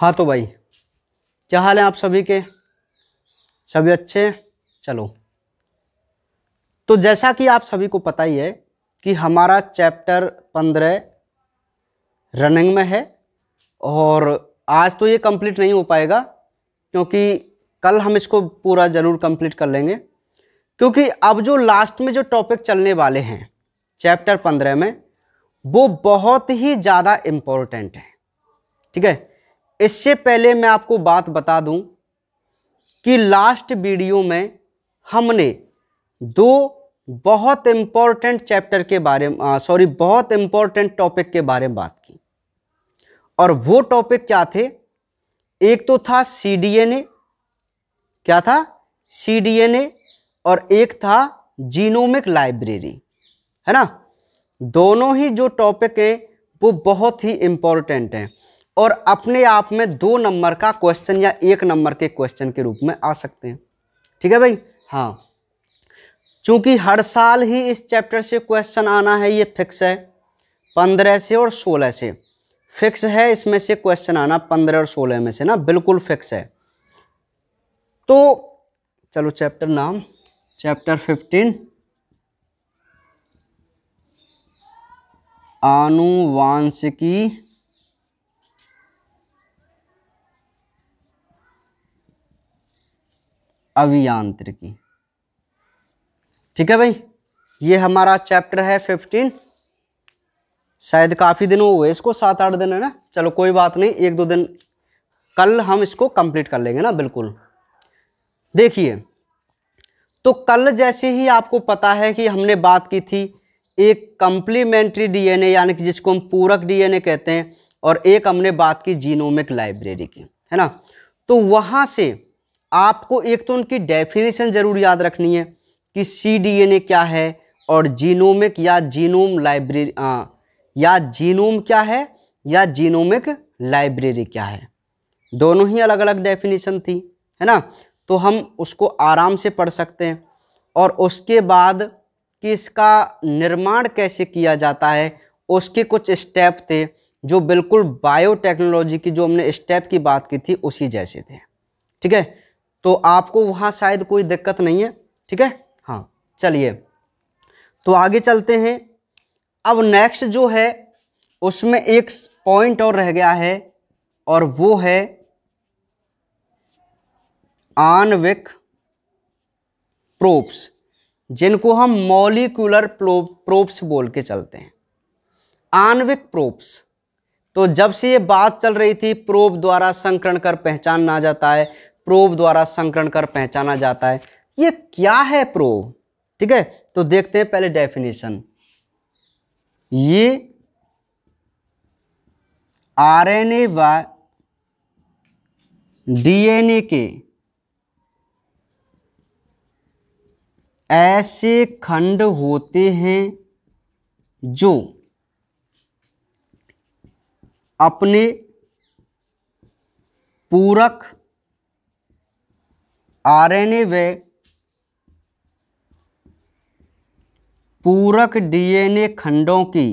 हाँ तो भाई क्या हाल है आप सभी के सभी अच्छे चलो तो जैसा कि आप सभी को पता ही है कि हमारा चैप्टर पंद्रह रनिंग में है और आज तो ये कंप्लीट नहीं हो पाएगा क्योंकि कल हम इसको पूरा ज़रूर कंप्लीट कर लेंगे क्योंकि अब जो लास्ट में जो टॉपिक चलने वाले हैं चैप्टर पंद्रह में वो बहुत ही ज़्यादा इम्पोर्टेंट है ठीक है इससे पहले मैं आपको बात बता दूं कि लास्ट वीडियो में हमने दो बहुत इम्पॉर्टेंट चैप्टर के बारे में सॉरी बहुत इम्पॉर्टेंट टॉपिक के बारे में बात की और वो टॉपिक क्या थे एक तो था सी क्या था सी और एक था जीनोमिक लाइब्रेरी है ना दोनों ही जो टॉपिक हैं वो बहुत ही इम्पॉर्टेंट हैं और अपने आप में दो नंबर का क्वेश्चन या एक नंबर के क्वेश्चन के रूप में आ सकते हैं ठीक है भाई हाँ चूंकि हर साल ही इस चैप्टर से क्वेश्चन आना है ये फिक्स है पंद्रह से और सोलह से फिक्स है इसमें से क्वेश्चन आना पंद्रह और सोलह में से ना बिल्कुल फिक्स है तो चलो चैप्टर नाम चैप्टर फिफ्टीन आनुवांशिकी अभियांत्रिकी ठीक है भाई ये हमारा चैप्टर है फिफ्टीन शायद काफ़ी दिन हो गए इसको सात आठ दिन है ना चलो कोई बात नहीं एक दो दिन कल हम इसको कंप्लीट कर लेंगे ना बिल्कुल देखिए तो कल जैसे ही आपको पता है कि हमने बात की थी एक कंप्लीमेंट्री डीएनए यानी कि जिसको हम पूरक डीएनए कहते हैं और एक हमने बात की जीनोमिक लाइब्रेरी की है ना तो वहाँ से आपको एक तो उनकी डेफिनेशन ज़रूर याद रखनी है कि सी क्या है और जीनोमिक या जीनोम लाइब्रेरी या जीनोम क्या है या जीनोमिक लाइब्रेरी क्या है दोनों ही अलग अलग डेफिनेशन थी है ना तो हम उसको आराम से पढ़ सकते हैं और उसके बाद कि इसका निर्माण कैसे किया जाता है उसके कुछ स्टेप थे जो बिल्कुल बायोटेक्नोलॉजी की जो हमने स्टेप की बात की थी उसी जैसे थे ठीक है तो आपको वहाँ शायद कोई दिक्कत नहीं है ठीक है हाँ चलिए तो आगे चलते हैं अब नेक्स्ट जो है उसमें एक पॉइंट और रह गया है और वो है आनविक प्रोप्स जिनको हम मॉलिकुलर प्रोप्स बोल के चलते हैं आनविक प्रोप्स तो जब से ये बात चल रही थी प्रोप द्वारा संकरण कर पहचान ना जाता है प्रोव द्वारा संकरण कर पहचाना जाता है ये क्या है प्रोब ठीक है तो देखते हैं पहले डेफिनेशन ये आरएनए व डीएनए के ऐसे खंड होते हैं जो अपने पूरक आरएनए वे पूरक डीएनए खंडों की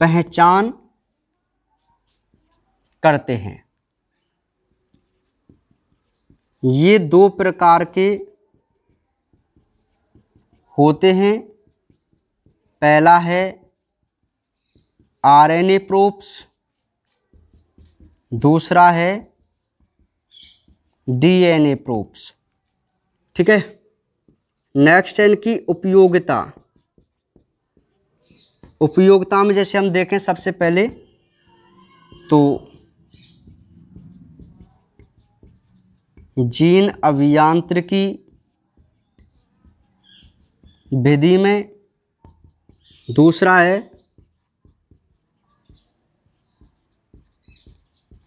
पहचान करते हैं ये दो प्रकार के होते हैं पहला है आरएनए प्रोप्स दूसरा है डीएनए प्रूफ्स ठीक है नेक्स्ट है इनकी उपयोगिता उपयोगिता में जैसे हम देखें सबसे पहले तो जीन अभियांत्रिकी विधि में दूसरा है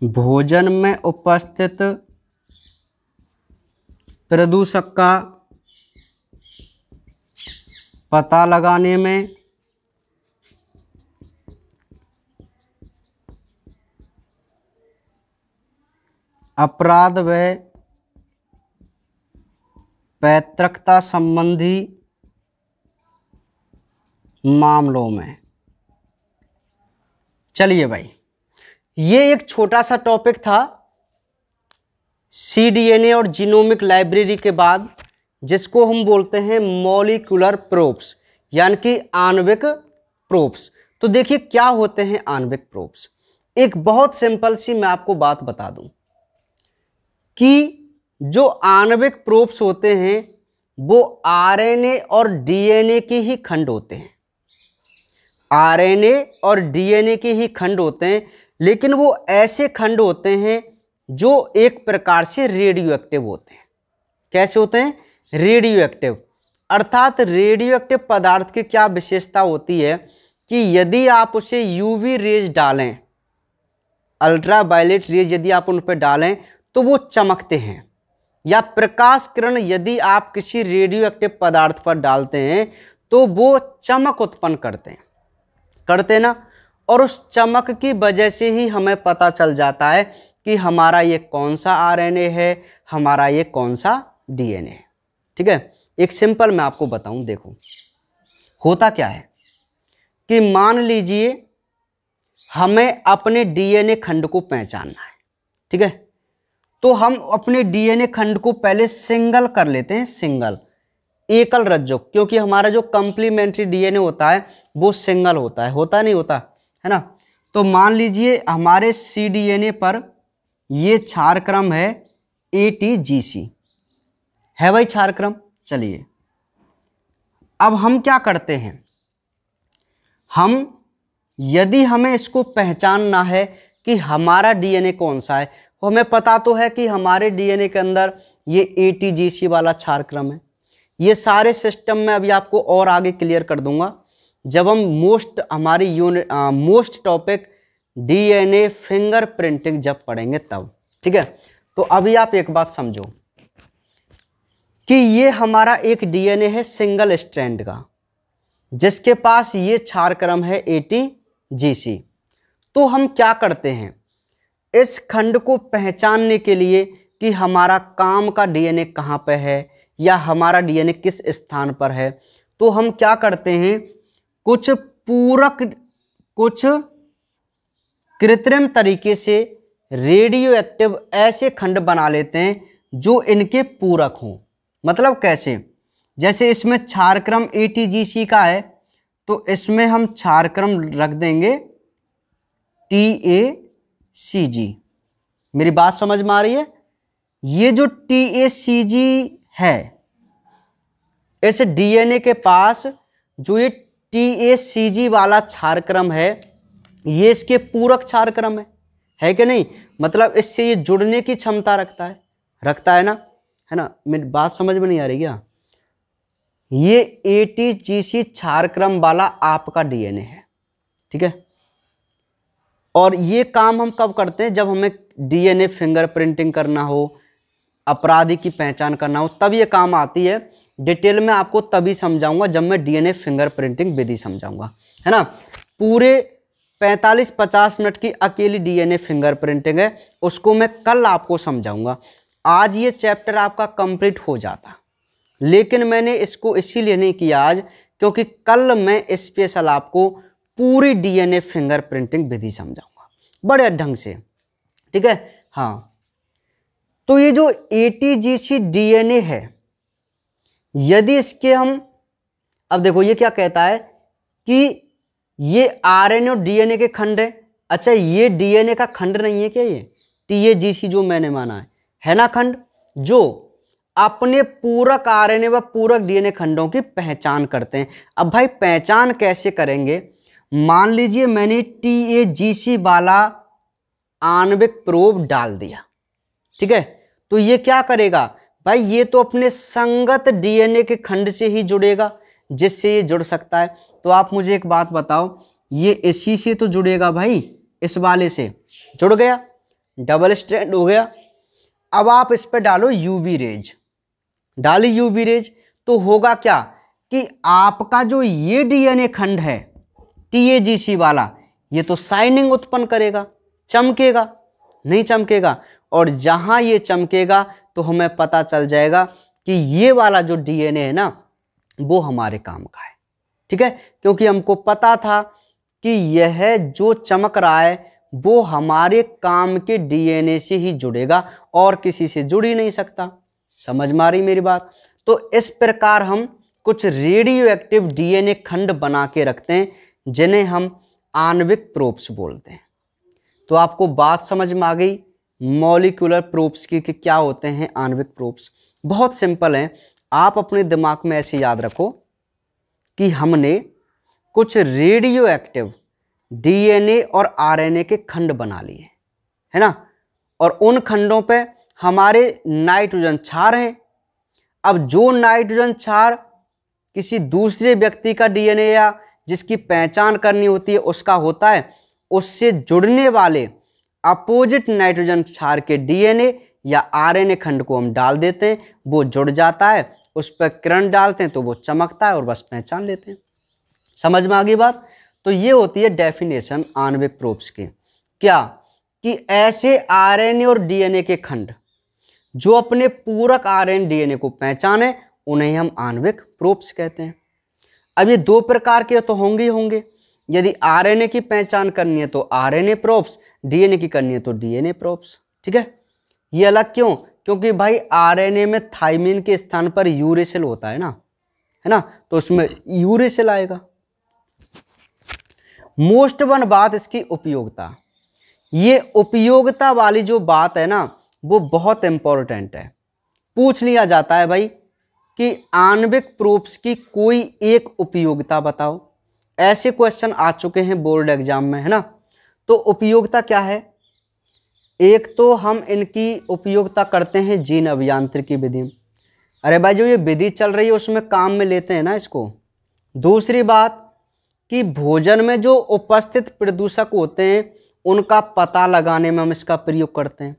भोजन में उपस्थित प्रदूषक का पता लगाने में अपराध व पैतृकता संबंधी मामलों में चलिए भाई ये एक छोटा सा टॉपिक था ए और जीनोमिक लाइब्रेरी के बाद जिसको हम बोलते हैं मॉलिकुलर प्रोब्स यानी कि आणविक प्रोब्स तो देखिए क्या होते हैं आणविक प्रोब्स एक बहुत सिंपल सी मैं आपको बात बता दूं कि जो आणविक प्रोब्स होते हैं वो आरएनए और डीएनए के ही खंड होते हैं आरएनए और डीएनए के ही खंड होते हैं लेकिन वो ऐसे खंड होते हैं जो एक प्रकार से रेडियो एक्टिव होते हैं कैसे होते हैं रेडियो एक्टिव अर्थात रेडियो एक्टिव पदार्थ की क्या विशेषता होती है कि यदि आप उसे यूवी रेज डालें अल्ट्रा वायलेट रेज यदि आप उन पर डालें तो वो चमकते हैं या प्रकाश किरण यदि आप किसी रेडियो एक्टिव पदार्थ पर डालते हैं तो वो चमक उत्पन्न करते हैं करते ना और उस चमक की वजह से ही हमें पता चल जाता है कि हमारा ये कौन सा आरएनए है हमारा ये कौन सा डीएनए है ठीक है एक सिंपल मैं आपको बताऊं देखो होता क्या है कि मान लीजिए हमें अपने डीएनए खंड को पहचानना है ठीक है तो हम अपने डीएनए खंड को पहले सिंगल कर लेते हैं सिंगल एकल रज्जो क्योंकि हमारा जो कंप्लीमेंट्री डीएनए होता है वो सिंगल होता है होता नहीं होता है ना तो मान लीजिए हमारे सी पर ये क्षार क्रम है ए टी जी सी है वही क्षार क्रम चलिए अब हम क्या करते हैं हम यदि हमें इसको पहचानना है कि हमारा डीएनए कौन सा है तो हमें पता तो है कि हमारे डीएनए के अंदर ये ए टी जी सी वाला क्षार क्रम है ये सारे सिस्टम में अभी आपको और आगे क्लियर कर दूंगा जब हम मोस्ट हमारी unit most topic DNA finger printing जब पढ़ेंगे तब ठीक है तो अभी आप एक बात समझो कि ये हमारा एक डीएनए है सिंगल स्ट्रैंड का जिसके पास ये क्षार क्रम है जी जीसी तो हम क्या करते हैं इस खंड को पहचानने के लिए कि हमारा काम का डीएनए कहाँ पर है या हमारा डीएनए किस स्थान पर है तो हम क्या करते हैं कुछ पूरक कुछ कृत्रिम तरीके से रेडियो एक्टिव ऐसे खंड बना लेते हैं जो इनके पूरक हों मतलब कैसे जैसे इसमें क्षारक्रम ए e का है तो इसमें हम क्षारक्रम रख देंगे टी ए सी जी मेरी बात समझ में आ रही है ये जो टी ए सी जी है इस डीएनए के पास जो ये टी ए सी जी वाला क्षार क्रम है ये इसके पूरक क्षार क्रम है है कि नहीं मतलब इससे ये जुड़ने की क्षमता रखता है रखता है ना है ना मेरी बात समझ में नहीं आ रही क्या ये ए टी जी सी क्षार क्रम वाला आपका डीएनए है ठीक है और ये काम हम कब करते हैं जब हमें डीएनए फिंगर प्रिंटिंग करना हो अपराधी की पहचान करना हो तब ये काम आती है डिटेल में आपको तभी समझाऊंगा जब मैं डीएनए फिंगरप्रिंटिंग विधि समझाऊंगा है ना पूरे 45-50 मिनट की अकेली डीएनए फिंगरप्रिंटिंग है उसको मैं कल आपको समझाऊंगा आज ये चैप्टर आपका कंप्लीट हो जाता लेकिन मैंने इसको इसीलिए नहीं किया आज क्योंकि कल मैं स्पेशल आपको पूरी डीएनए फिंगरप्रिंटिंग विधि समझाऊंगा बड़े ढंग से ठीक है हाँ तो ये जो A T G C D है यदि इसके हम अब देखो ये क्या कहता है कि ये आरएनए और डीएनए के खंड है अच्छा ये डीएनए का खंड नहीं है क्या ये टी ए जी सी जो मैंने माना है है ना खंड जो अपने पूरक आरएनए व पूरक डीएनए खंडों की पहचान करते हैं अब भाई पहचान कैसे करेंगे मान लीजिए मैंने टी ए जी सी वाला आणविक प्रोब डाल दिया ठीक है तो ये क्या करेगा भाई ये तो अपने संगत डीएनए के खंड से ही जुड़ेगा जिससे ये जुड़ सकता है तो आप मुझे एक बात बताओ ये इसी से तो जुड़ेगा भाई इस वाले से जुड़ गया डबल स्टैंड हो गया अब आप इस पर डालो यूवी रेज डाली यूवी रेज तो होगा क्या कि आपका जो ये डीएनए खंड है टीएजीसी वाला ये तो साइनिंग उत्पन्न करेगा चमकेगा नहीं चमकेगा और जहाँ ये चमकेगा तो हमें पता चल जाएगा कि ये वाला जो डीएनए है ना वो हमारे काम का है ठीक है क्योंकि हमको पता था कि यह जो चमक रहा है वो हमारे काम के डीएनए से ही जुड़ेगा और किसी से जुड़ ही नहीं सकता समझ में आ रही मेरी बात तो इस प्रकार हम कुछ रेडियो एक्टिव डीएनए खंड बना के रखते हैं जिन्हें हम आणविक प्रोप्स बोलते हैं तो आपको बात समझ में आ गई मॉलिकुलर प्रूफ्स की कि क्या होते हैं आणविक प्रूफ्स बहुत सिंपल हैं आप अपने दिमाग में ऐसे याद रखो कि हमने कुछ रेडियो एक्टिव डीएनए और आरएनए के खंड बना लिए है ना और उन खंडों पे हमारे नाइट्रोजन छार हैं अब जो नाइट्रोजन छार किसी दूसरे व्यक्ति का डीएनए या जिसकी पहचान करनी होती है उसका होता है उससे जुड़ने वाले अपोजिट नाइट्रोजन क्षार के डीएनए या आरएनए खंड को हम डाल देते हैं वो जुड़ जाता है उस पर किरण डालते हैं तो वो चमकता है और बस पहचान लेते हैं समझ में आ गई बात तो ये होती है डेफिनेशन आणविक प्रोप्स की क्या कि ऐसे आरएनए और डीएनए के खंड जो अपने पूरक आरएनए डीएनए को पहचाने उन्हें हम आणविक प्रोप्स कहते हैं अब ये दो प्रकार के तो होंगे ही होंगे यदि आरएनए की पहचान करनी है तो आरएनए प्रोप्स डीएनए की करनी है तो डीएनए प्रोप्स ठीक है ये अलग क्यों क्योंकि भाई आरएनए में थाइमिन के स्थान पर यूरेसिल होता है ना है ना तो उसमें यूरेसिल आएगा मोस्ट वन बात इसकी उपयोगिता ये उपयोगिता वाली जो बात है ना वो बहुत इंपॉर्टेंट है पूछ लिया जाता है भाई कि आणविक प्रोप्स की कोई एक उपयोगिता बताओ ऐसे क्वेश्चन आ चुके हैं बोर्ड एग्जाम में है ना तो उपयोगिता क्या है एक तो हम इनकी उपयोगिता करते हैं जीन अभियांत्रिकी विधि अरे भाई जो ये विधि चल रही है उसमें काम में लेते हैं ना इसको दूसरी बात कि भोजन में जो उपस्थित प्रदूषक होते हैं उनका पता लगाने में हम इसका प्रयोग करते हैं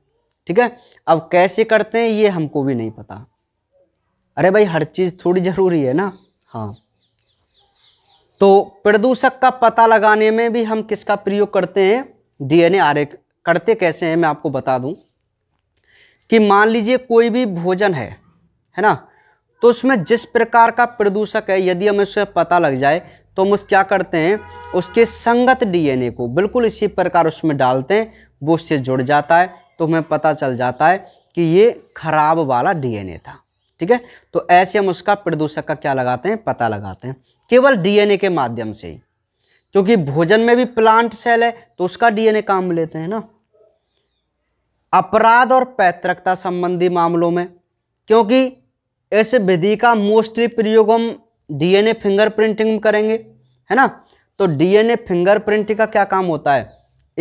ठीक है अब कैसे करते हैं ये हमको भी नहीं पता अरे भाई हर चीज़ थोड़ी ज़रूरी है ना हाँ तो प्रदूषक का पता लगाने में भी हम किसका प्रयोग करते हैं डीएनए आर करते कैसे हैं मैं आपको बता दूं कि मान लीजिए कोई भी भोजन है है ना तो उसमें जिस प्रकार का प्रदूषक है यदि हमें उसे पता लग जाए तो हम उस क्या करते हैं उसके संगत डीएनए को बिल्कुल इसी प्रकार उसमें डालते हैं वो उससे जुड़ जाता है तो हमें पता चल जाता है कि ये खराब वाला डीएनए था ठीक है तो ऐसे हम उसका प्रदूषक का क्या लगाते हैं पता लगाते हैं केवल डीएनए के माध्यम से ही क्योंकि भोजन में भी प्लांट सेल है तो उसका डीएनए काम लेते हैं ना अपराध और पैतृकता संबंधी मामलों में क्योंकि इस विधि का मोस्टली प्रयोग हम डीएनए फिंगरप्रिंटिंग में करेंगे है ना तो डीएनए फिंगरप्रिंट का क्या काम होता है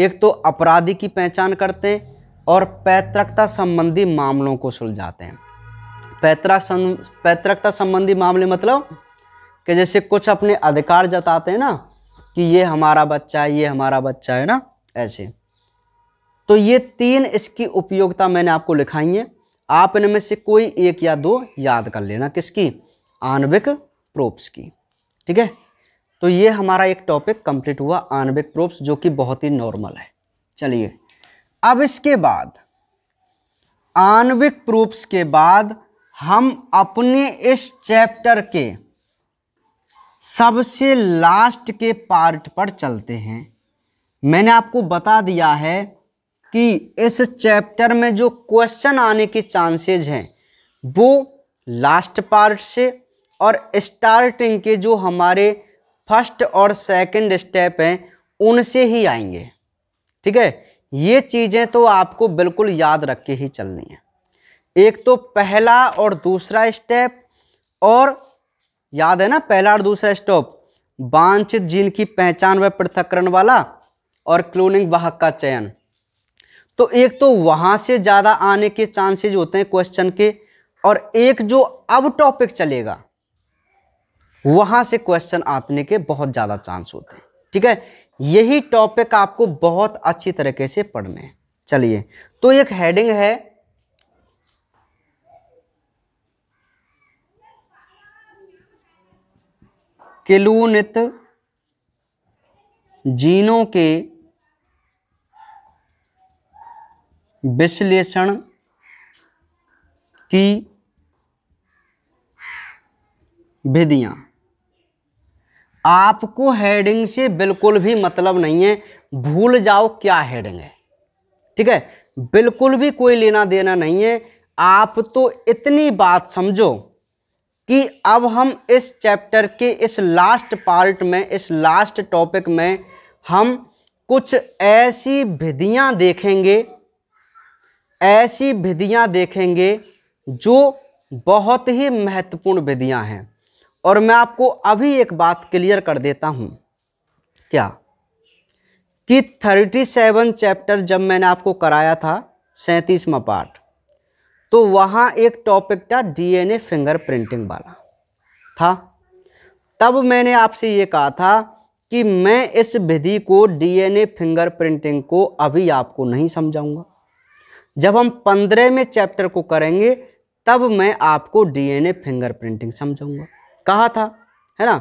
एक तो अपराधी की पहचान करते हैं और पैतृकता संबंधी मामलों को सुलझाते हैं पैतृक पैतृकता संबंधी मामले मतलब कि जैसे कुछ अपने अधिकार जताते हैं ना कि ये हमारा बच्चा है ये हमारा बच्चा है ना ऐसे तो ये तीन इसकी उपयोगिता मैंने आपको लिखाई है आप इनमें से कोई एक या दो याद कर लेना किसकी आणविक प्रोप्स की ठीक है तो ये हमारा एक टॉपिक कंप्लीट हुआ आणविक प्रोप्स जो कि बहुत ही नॉर्मल है चलिए अब इसके बाद आणविक प्रूफ्स के बाद हम अपने इस चैप्टर के सबसे लास्ट के पार्ट पर चलते हैं मैंने आपको बता दिया है कि इस चैप्टर में जो क्वेश्चन आने के चांसेज हैं वो लास्ट पार्ट से और स्टार्टिंग के जो हमारे फर्स्ट और सेकंड स्टेप हैं उनसे ही आएंगे ठीक है ये चीज़ें तो आपको बिल्कुल याद रख के ही चलनी है एक तो पहला और दूसरा स्टेप और याद है ना पहला और दूसरा स्टॉप वांछित जीन की पहचान व पृथककरण वाला और क्लोनिंग वाहक का चयन तो एक तो वहां से ज़्यादा आने के चांसेज होते हैं क्वेश्चन के और एक जो अब टॉपिक चलेगा वहां से क्वेश्चन आने के बहुत ज़्यादा चांस होते हैं ठीक है यही टॉपिक आपको बहुत अच्छी तरीके से पढ़ने चलिए तो एक हेडिंग है किलूनित जीनों के विश्लेषण की विधियां आपको हेडिंग से बिल्कुल भी मतलब नहीं है भूल जाओ क्या हेडिंग है ठीक है बिल्कुल भी कोई लेना देना नहीं है आप तो इतनी बात समझो कि अब हम इस चैप्टर के इस लास्ट पार्ट में इस लास्ट टॉपिक में हम कुछ ऐसी विधियाँ देखेंगे ऐसी विधियाँ देखेंगे जो बहुत ही महत्वपूर्ण विधियाँ हैं और मैं आपको अभी एक बात क्लियर कर देता हूँ क्या कि थर्टी सेवन चैप्टर जब मैंने आपको कराया था सैंतीसवा पार्ट तो वहाँ एक टॉपिक था डीएनए फिंगरप्रिंटिंग वाला था तब मैंने आपसे ये कहा था कि मैं इस विधि को डीएनए फिंगरप्रिंटिंग को अभी आपको नहीं समझाऊंगा जब हम पंद्रहवें चैप्टर को करेंगे तब मैं आपको डीएनए फिंगरप्रिंटिंग समझाऊंगा कहा था है ना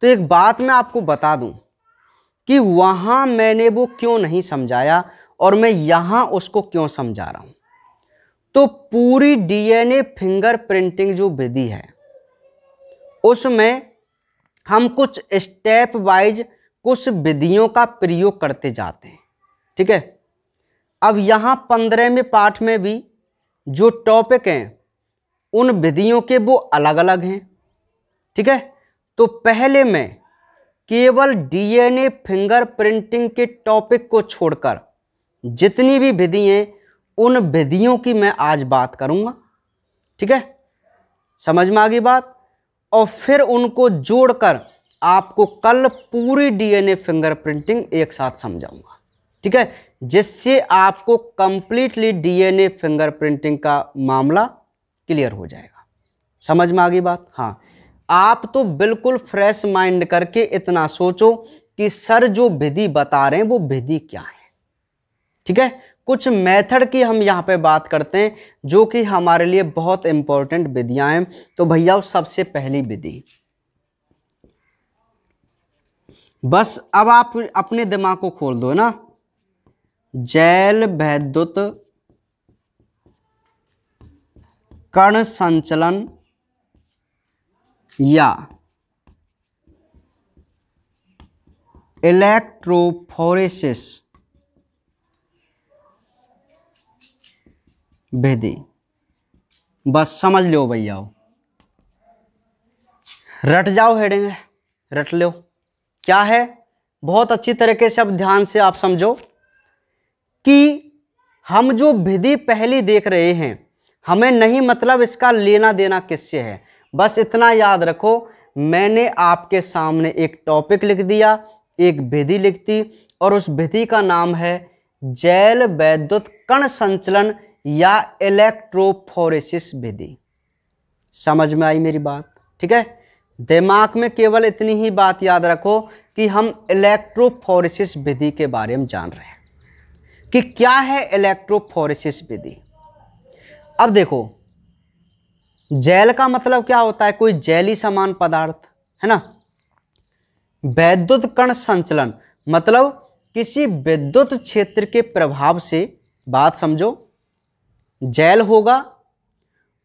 तो एक बात मैं आपको बता दूं कि वहाँ मैंने वो क्यों नहीं समझाया और मैं यहाँ उसको क्यों समझा रहा हूँ तो पूरी डीएनए फिंगर प्रिंटिंग जो विधि है उसमें हम कुछ स्टेप वाइज कुछ विधियों का प्रयोग करते जाते हैं ठीक है अब यहाँ पंद्रहवें पाठ में भी जो टॉपिक हैं उन विधियों के वो अलग अलग हैं ठीक है तो पहले मैं केवल डीएनए फिंगर प्रिंटिंग के टॉपिक को छोड़कर जितनी भी विधि हैं उन विधियों की मैं आज बात करूंगा ठीक है समझ में आ गई बात और फिर उनको जोड़कर आपको कल पूरी डीएनए फिंगरप्रिंटिंग एक साथ समझाऊंगा ठीक है जिससे आपको कंप्लीटली डीएनए फिंगरप्रिंटिंग का मामला क्लियर हो जाएगा समझ में आ गई बात हाँ आप तो बिल्कुल फ्रेश माइंड करके इतना सोचो कि सर जो विधि बता रहे हैं वो विधि क्या है ठीक है कुछ मेथड की हम यहाँ पे बात करते हैं जो कि हमारे लिए बहुत इंपॉर्टेंट विधियां हैं तो भैया सबसे पहली विधि बस अब आप अपने दिमाग को खोल दो ना जैल वैद्युत कर्ण संचलन या इलेक्ट्रोफोरेसिस भेदी बस समझ लो भैया रट जाओ है रट लो क्या है बहुत अच्छी तरीके से अब ध्यान से आप समझो कि हम जो विधि पहली देख रहे हैं हमें नहीं मतलब इसका लेना देना किससे है बस इतना याद रखो मैंने आपके सामने एक टॉपिक लिख दिया एक विधि लिख दी और उस विधि का नाम है जैल वैद्युत कण संचलन या इलेक्ट्रोफोरेसिस विधि समझ में आई मेरी बात ठीक है दिमाग में केवल इतनी ही बात याद रखो कि हम इलेक्ट्रोफोरेसिस विधि के बारे में जान रहे हैं कि क्या है इलेक्ट्रोफोरेसिस विधि अब देखो जैल का मतलब क्या होता है कोई जैली समान पदार्थ है ना वैद्युत कण संचलन मतलब किसी विद्युत क्षेत्र के प्रभाव से बात समझो जैल होगा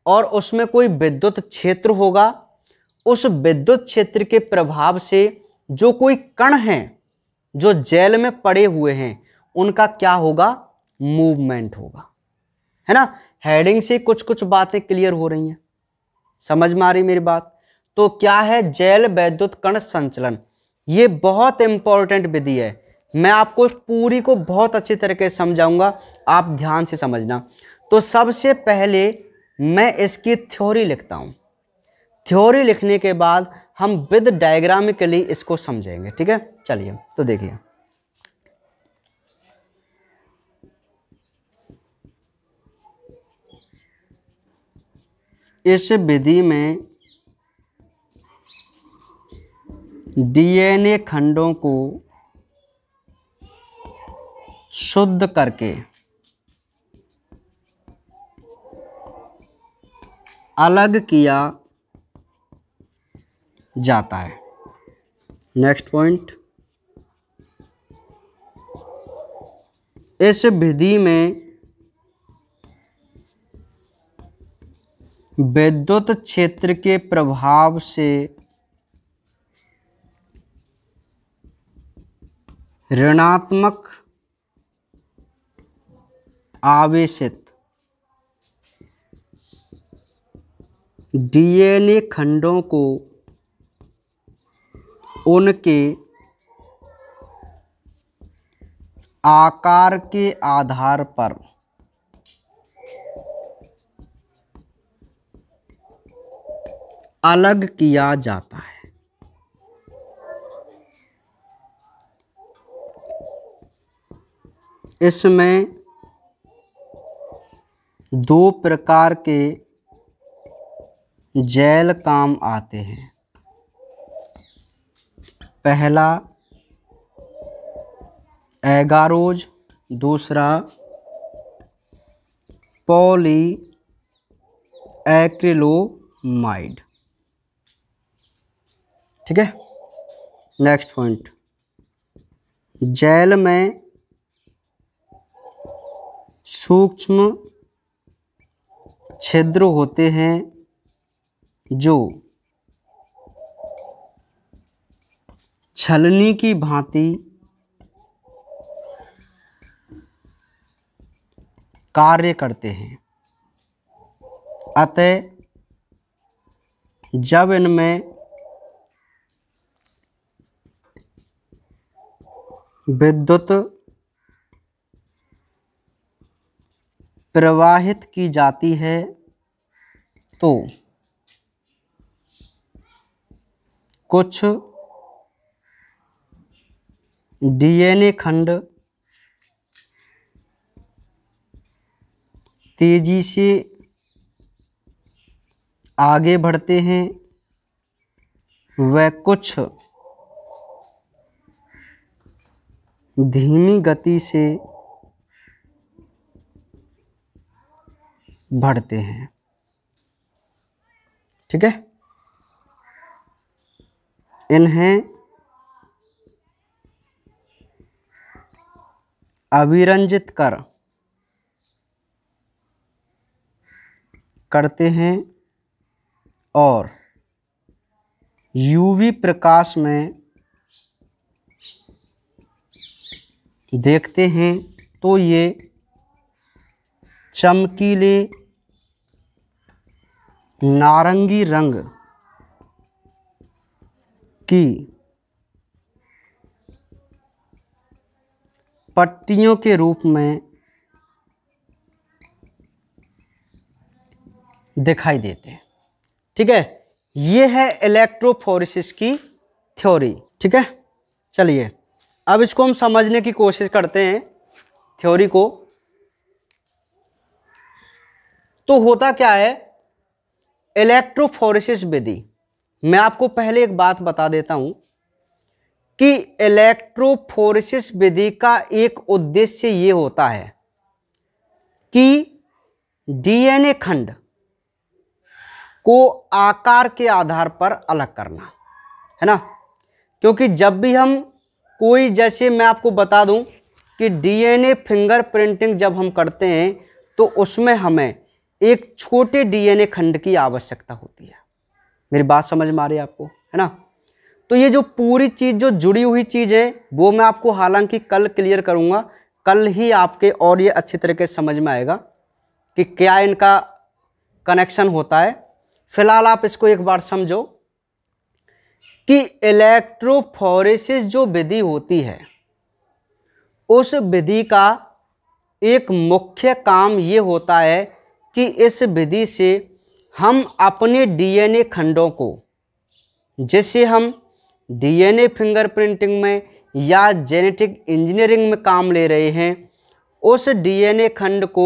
और उसमें कोई विद्युत क्षेत्र होगा उस विद्युत क्षेत्र के प्रभाव से जो कोई कण हैं जो जैल में पड़े हुए हैं उनका क्या होगा मूवमेंट होगा है ना हेडिंग से कुछ कुछ बातें क्लियर हो रही हैं समझ में आ रही मेरी बात तो क्या है जैल वैद्युत कण संचलन ये बहुत इंपॉर्टेंट विधि है मैं आपको पूरी को बहुत अच्छी तरीके से समझाऊंगा आप ध्यान से समझना तो सबसे पहले मैं इसकी थ्योरी लिखता हूँ थ्योरी लिखने के बाद हम विद डायग्रामिकली इसको समझेंगे ठीक है चलिए तो देखिए इस विधि में डीएनए खंडों को शुद्ध करके अलग किया जाता है नेक्स्ट पॉइंट इस विधि में विद्युत क्षेत्र के प्रभाव से ऋणात्मक आवेशित डीएनए खंडों को उनके आकार के आधार पर अलग किया जाता है इसमें दो प्रकार के जेल काम आते हैं पहला एगारोज दूसरा पॉली एक्रिलोमाइड ठीक है नेक्स्ट पॉइंट जेल में सूक्ष्म छिद्र होते हैं जो छलनी की भांति कार्य करते हैं अतः जब इनमें विद्युत प्रवाहित की जाती है तो कुछ डीएनए खंड तेजी से आगे बढ़ते हैं व कुछ धीमी गति से बढ़ते हैं ठीक है है अविरंजित कर करते हैं और यूवी प्रकाश में देखते हैं तो ये चमकीले नारंगी रंग कि पट्टियों के रूप में दिखाई देते हैं ठीक है ये है इलेक्ट्रोफोरिसिस की थ्योरी ठीक है चलिए अब इसको हम समझने की कोशिश करते हैं थ्योरी को तो होता क्या है इलेक्ट्रोफोरिसिस विधि मैं आपको पहले एक बात बता देता हूं कि इलेक्ट्रोफोरेसिस विधि का एक उद्देश्य ये होता है कि डीएनए खंड को आकार के आधार पर अलग करना है ना क्योंकि जब भी हम कोई जैसे मैं आपको बता दूं कि डीएनए फिंगर प्रिंटिंग जब हम करते हैं तो उसमें हमें एक छोटे डीएनए खंड की आवश्यकता होती है मेरी बात समझ में आ रही है आपको है ना तो ये जो पूरी चीज़ जो जुड़ी हुई चीज़ है वो मैं आपको हालांकि कल क्लियर करूँगा कल ही आपके और ये अच्छी तरीके से समझ में आएगा कि क्या इनका कनेक्शन होता है फिलहाल आप इसको एक बार समझो कि इलेक्ट्रोफोरेसिस जो विधि होती है उस विधि का एक मुख्य काम ये होता है कि इस विधि से हम अपने डीएनए खंडों को जैसे हम डीएनए फिंगरप्रिंटिंग में या जेनेटिक इंजीनियरिंग में काम ले रहे हैं उस डीएनए खंड को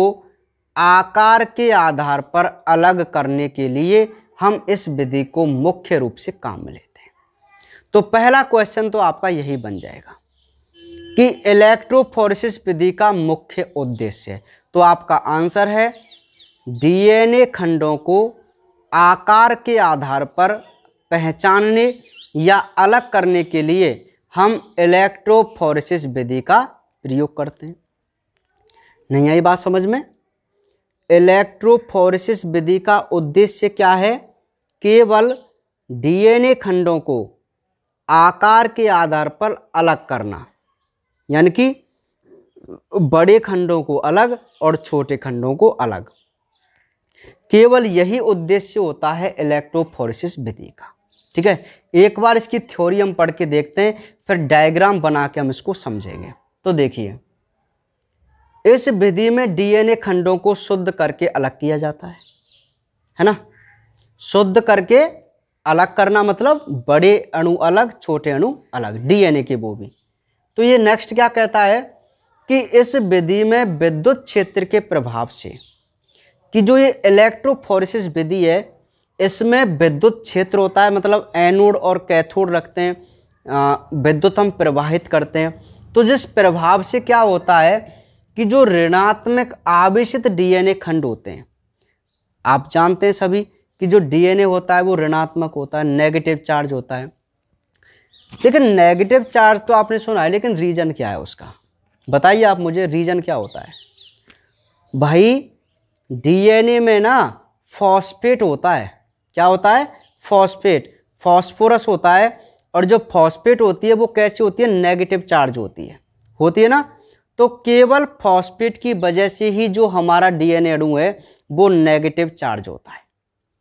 आकार के आधार पर अलग करने के लिए हम इस विधि को मुख्य रूप से काम लेते हैं तो पहला क्वेश्चन तो आपका यही बन जाएगा कि इलेक्ट्रोफोरेसिस विधि का मुख्य उद्देश्य तो आपका आंसर है डीएनए खंडों को आकार के आधार पर पहचानने या अलग करने के लिए हम इलेक्ट्रोफोरेसिस विधि का प्रयोग करते हैं नहीं आई बात समझ में इलेक्ट्रोफोरेसिस विधि का उद्देश्य क्या है केवल डीएनए खंडों को आकार के आधार पर अलग करना यानी कि बड़े खंडों को अलग और छोटे खंडों को अलग केवल यही उद्देश्य होता है इलेक्ट्रोफोरिस विधि का ठीक है एक बार इसकी थ्योरी हम पढ़ के देखते हैं फिर डायग्राम बना के हम इसको समझेंगे तो देखिए इस विधि में डीएनए खंडों को शुद्ध करके अलग किया जाता है है ना शुद्ध करके अलग करना मतलब बड़े अणु अलग छोटे अणु अलग डीएनए के वो भी तो ये नेक्स्ट क्या कहता है कि इस विधि में विद्युत क्षेत्र के प्रभाव से कि जो ये इलेक्ट्रोफोरिस विधि है इसमें विद्युत क्षेत्र होता है मतलब एनोड और कैथोड रखते हैं विद्युत हम प्रवाहित करते हैं तो जिस प्रभाव से क्या होता है कि जो ऋणात्मक आवेशित डीएनए खंड होते हैं आप जानते हैं सभी कि जो डीएनए होता है वो ऋणात्मक होता है नेगेटिव चार्ज होता है लेकिन नेगेटिव चार्ज तो आपने सुना है लेकिन रीजन क्या है उसका बताइए आप मुझे रीजन क्या होता है भाई डीएनए में ना फॉस्फेट होता है क्या होता है फॉस्फेट फॉस्फोरस होता है और जो फॉस्फेट होती है वो कैसी होती है नेगेटिव चार्ज होती है होती है ना तो केवल फॉस्फेट की वजह से ही जो हमारा डीएनए अणु है वो नेगेटिव चार्ज होता है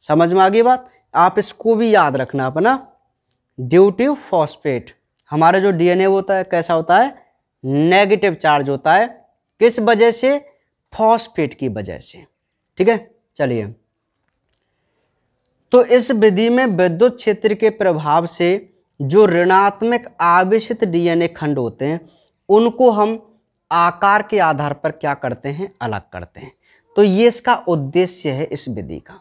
समझ में आ गई बात आप इसको भी याद रखना अपना ड्यू टू फॉस्फेट हमारा जो डीएनए होता है कैसा होता है नेगेटिव चार्ज होता है किस वजह से फॉस्फेट की वजह से ठीक है चलिए तो इस विधि में विद्युत क्षेत्र के प्रभाव से जो ऋणात्मक आवेशित डीएनए खंड होते हैं उनको हम आकार के आधार पर क्या करते हैं अलग करते हैं तो ये इसका उद्देश्य है इस विधि का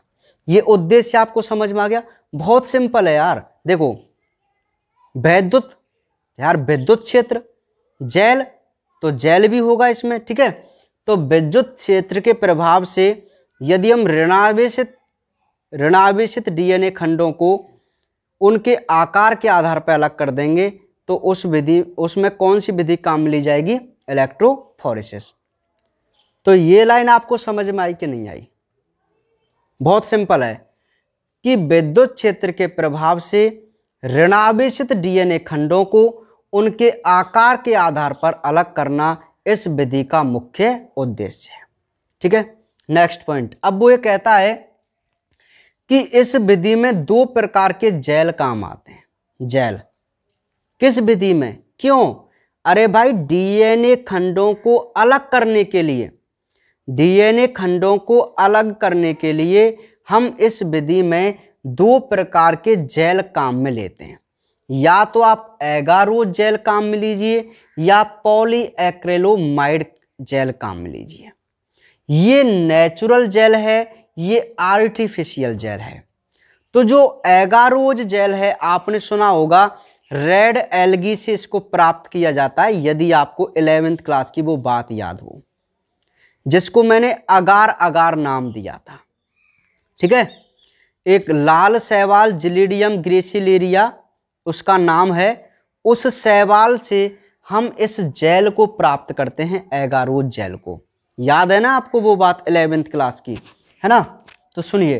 ये उद्देश्य आपको समझ में आ गया बहुत सिंपल है यार देखो वैद्युत यार विद्युत क्षेत्र जैल तो जैल भी होगा इसमें ठीक है तो विद्युत क्षेत्र के प्रभाव से यदि हम ऋणावेश ऋणावेश डीएनए खंडों को उनके आकार के आधार पर अलग कर देंगे तो उस विधि उसमें कौन सी विधि काम ली जाएगी इलेक्ट्रोफोरेसिस तो ये लाइन आपको समझ में आई कि नहीं आई बहुत सिंपल है कि विद्युत क्षेत्र के प्रभाव से ऋणावेश डीएनए खंडों को उनके आकार के आधार पर अलग करना इस विधि का मुख्य उद्देश्य है ठीक है नेक्स्ट पॉइंट अब वो ये कहता है कि इस विधि में दो प्रकार के जेल काम आते हैं जैल किस विधि में क्यों अरे भाई डीएनए खंडों को अलग करने के लिए डीएनए खंडों को अलग करने के लिए हम इस विधि में दो प्रकार के जेल काम में लेते हैं या तो आप एगारो जेल काम में लीजिए या पॉली एक्रेलोमाइड जेल काम में लीजिए ये नेचुरल जेल है ये आर्टिफिशियल जेल है तो जो एगारोज जेल है आपने सुना होगा रेड एलगी से इसको प्राप्त किया जाता है यदि आपको इलेवेंथ क्लास की वो बात याद हो जिसको मैंने अगार अगार नाम दिया था ठीक है एक लाल सहवाल जिलीडियम ग्रेसिलेरिया उसका नाम है उस सहवाल से हम इस जेल को प्राप्त करते हैं एगारोज जेल को याद है ना आपको वो बात इलेवेंथ क्लास की है ना तो सुनिए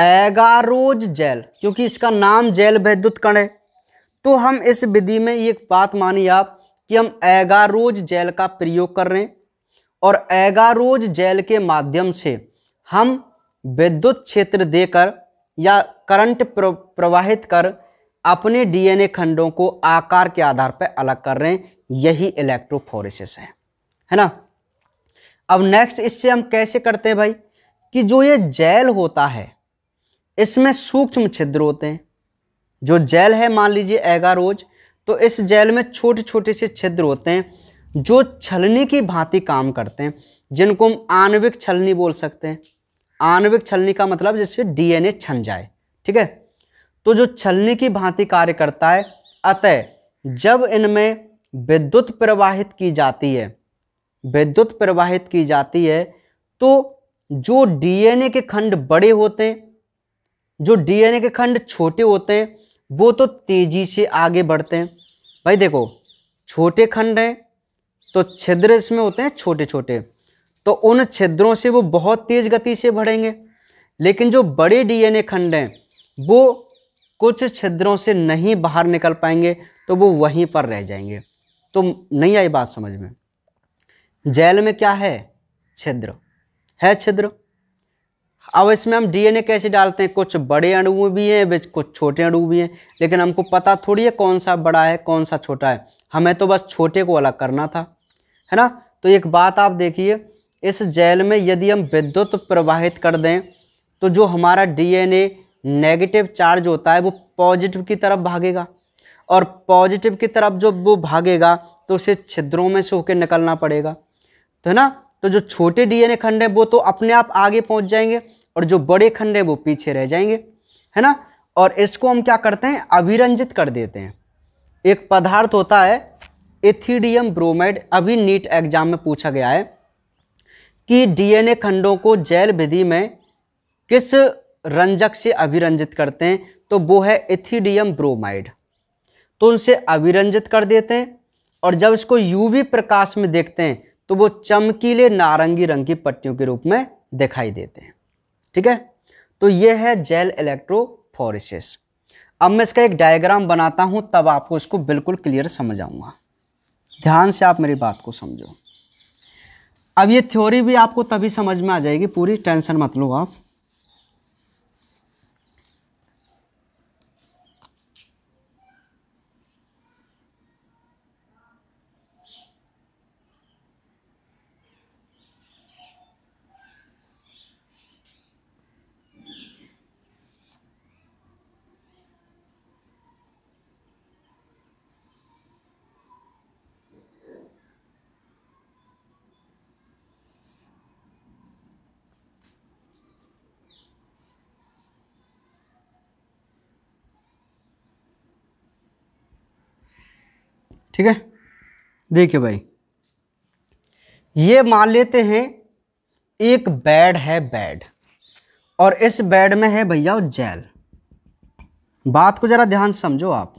एगारोज जेल क्योंकि इसका नाम जेल वैद्युत कण है तो हम इस विधि में ये बात मानिए आप कि हम एगारोज जेल का प्रयोग कर रहे हैं और एगारोज जेल के माध्यम से हम विद्युत क्षेत्र देकर या करंट प्रवाहित कर अपने डीएनए खंडों को आकार के आधार पर अलग कर रहे हैं यही इलेक्ट्रोफोरेसिस है है ना अब नेक्स्ट इससे हम कैसे करते हैं भाई कि जो ये जेल होता है इसमें सूक्ष्म छिद्र होते हैं जो जेल है मान लीजिए एगारोज तो इस जेल में छोटे छोटे से छिद्र होते हैं जो छलनी की भांति काम करते हैं जिनको हम आणविक छलनी बोल सकते हैं आणविक छलनी का मतलब जिससे डीएनए छन जाए ठीक है तो जो छलनी की भांति कार्य करता है अतः जब इनमें विद्युत प्रवाहित की जाती है विद्युत प्रवाहित की जाती है तो जो डीएनए के खंड बड़े होते हैं जो डीएनए के खंड छोटे होते हैं वो तो तेजी से आगे बढ़ते हैं भाई देखो छोटे खंड हैं तो छिद्र इसमें होते हैं छोटे छोटे तो उन छिद्रों से वो बहुत तेज गति से बढ़ेंगे लेकिन जो बड़े डीएनए खंड हैं वो कुछ छिद्रों से नहीं बाहर निकल पाएंगे तो वो वहीं पर रह जाएंगे तो नहीं आई बात समझ में जेल में क्या है छिद्र है छिद्र अब इसमें हम डीएनए कैसे डालते हैं कुछ बड़े अणु भी हैं कुछ छोटे अणु भी हैं लेकिन हमको पता थोड़ी है कौन सा बड़ा है कौन सा छोटा है हमें तो बस छोटे को अलग करना था है ना तो एक बात आप देखिए इस जेल में यदि हम विद्युत प्रवाहित कर दें तो जो हमारा डीएनए नेगेटिव चार्ज होता है वो पॉजिटिव की तरफ भागेगा और पॉजिटिव की तरफ जो वो भागेगा तो उसे छिद्रों में से होकर निकलना पड़ेगा तो है ना तो जो छोटे डीएनए खंड है वो तो अपने आप आगे पहुंच जाएंगे और जो बड़े खंड है वो पीछे रह जाएंगे है ना और इसको हम क्या करते हैं अभिरंजित कर देते हैं एक पदार्थ होता है एथीडियम ब्रोमाइड अभी नीट एग्जाम में पूछा गया है कि डीएनए खंडों को जैल विधि में किस रंजक से अभिरंजित करते हैं तो वो है एथीडियम ब्रोमाइड तो उनसे अभिरंजित कर देते हैं और जब इसको यूवी प्रकाश में देखते हैं तो वो चमकीले नारंगी रंग की पट्टियों के रूप में दिखाई देते हैं ठीक है तो ये है जेल इलेक्ट्रोफोरिसिस अब मैं इसका एक डायग्राम बनाता हूं तब आपको इसको बिल्कुल क्लियर समझ आऊँगा ध्यान से आप मेरी बात को समझो अब ये थ्योरी भी आपको तभी समझ में आ जाएगी पूरी टेंशन मत लो आप ठीक है देखिए भाई ये मान लेते हैं एक बेड है बेड और इस बेड में है भैया जेल बात को ज़रा ध्यान समझो आप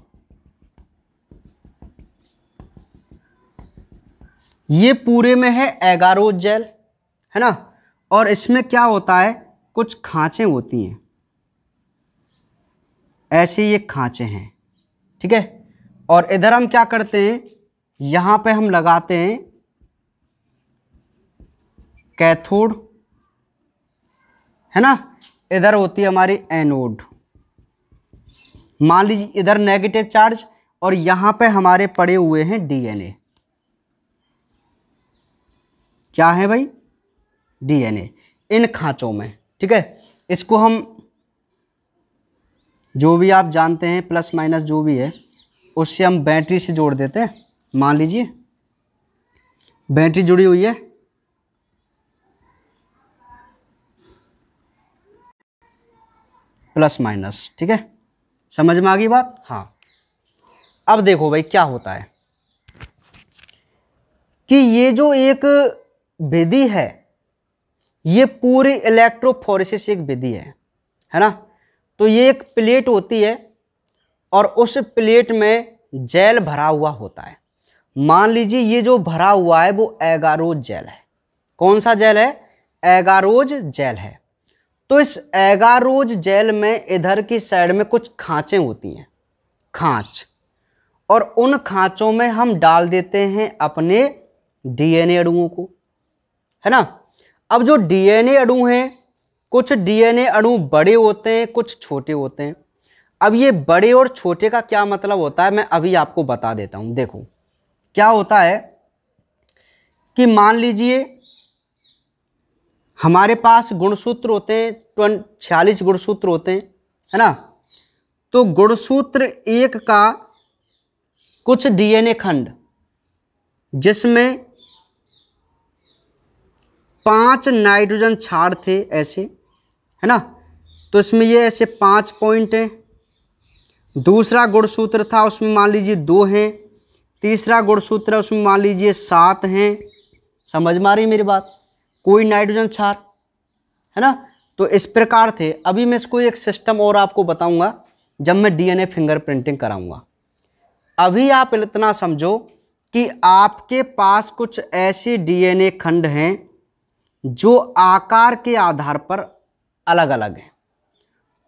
ये पूरे में है एगारो जेल है ना और इसमें क्या होता है कुछ खांचे होती हैं ऐसे ये खांचे हैं ठीक है और इधर हम क्या करते हैं यहां पे हम लगाते हैं कैथोड है ना इधर होती है हमारी एनोड मान लीजिए इधर नेगेटिव चार्ज और यहां पे हमारे पड़े हुए हैं डीएनए क्या है भाई डीएनए इन खांचों में ठीक है इसको हम जो भी आप जानते हैं प्लस माइनस जो भी है उससे हम बैटरी से जोड़ देते हैं मान लीजिए बैटरी जुड़ी हुई है प्लस माइनस ठीक है समझ में आ गई बात हाँ अब देखो भाई क्या होता है कि ये जो एक विधि है ये पूरी इलेक्ट्रोफोरेसिस एक विधि है है ना तो ये एक प्लेट होती है और उस प्लेट में जेल भरा हुआ होता है मान लीजिए ये जो भरा हुआ है वो एगारोज जेल है कौन सा जेल है एगारोज जेल है तो इस एगारोज जेल में इधर की साइड में कुछ खाँचें होती हैं खांच और उन खाँचों में हम डाल देते हैं अपने डीएनए अणुओं को है ना अब जो डीएनए अणु हैं कुछ डीएनए अणु बड़े होते हैं कुछ छोटे होते हैं अब ये बड़े और छोटे का क्या मतलब होता है मैं अभी आपको बता देता हूँ देखो क्या होता है कि मान लीजिए हमारे पास गुणसूत्र होते हैं ट्वन छियालीस गुणसूत्र होते हैं है ना तो गुणसूत्र एक का कुछ डीएनए खंड जिसमें पांच नाइट्रोजन छाड़ थे ऐसे है ना तो इसमें ये ऐसे पांच पॉइंट हैं दूसरा गुणसूत्र था उसमें मान लीजिए दो हैं तीसरा गुणसूत्र उसमें मान लीजिए सात हैं समझ में आ रही मेरी बात कोई नाइट्रोजन छार है ना तो इस प्रकार थे अभी मैं इसको एक सिस्टम और आपको बताऊंगा जब मैं डीएनए फिंगरप्रिंटिंग कराऊंगा अभी आप इतना समझो कि आपके पास कुछ ऐसे डीएनए खंड हैं जो आकार के आधार पर अलग अलग हैं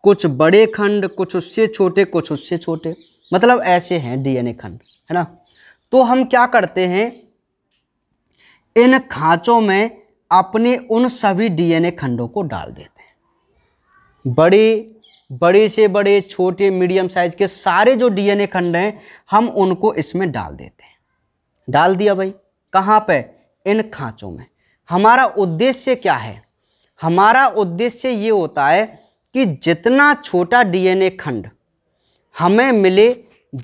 कुछ बड़े खंड कुछ उससे छोटे कुछ उससे छोटे मतलब ऐसे हैं डीएनए खंड है ना तो हम क्या करते हैं इन खांचों में अपने उन सभी डीएनए खंडों को डाल देते हैं बड़े बड़े से बड़े छोटे मीडियम साइज के सारे जो डीएनए खंड हैं हम उनको इसमें डाल देते हैं डाल दिया भाई कहाँ पे इन खांचों में हमारा उद्देश्य क्या है हमारा उद्देश्य ये होता है कि जितना छोटा डीएनए खंड हमें मिले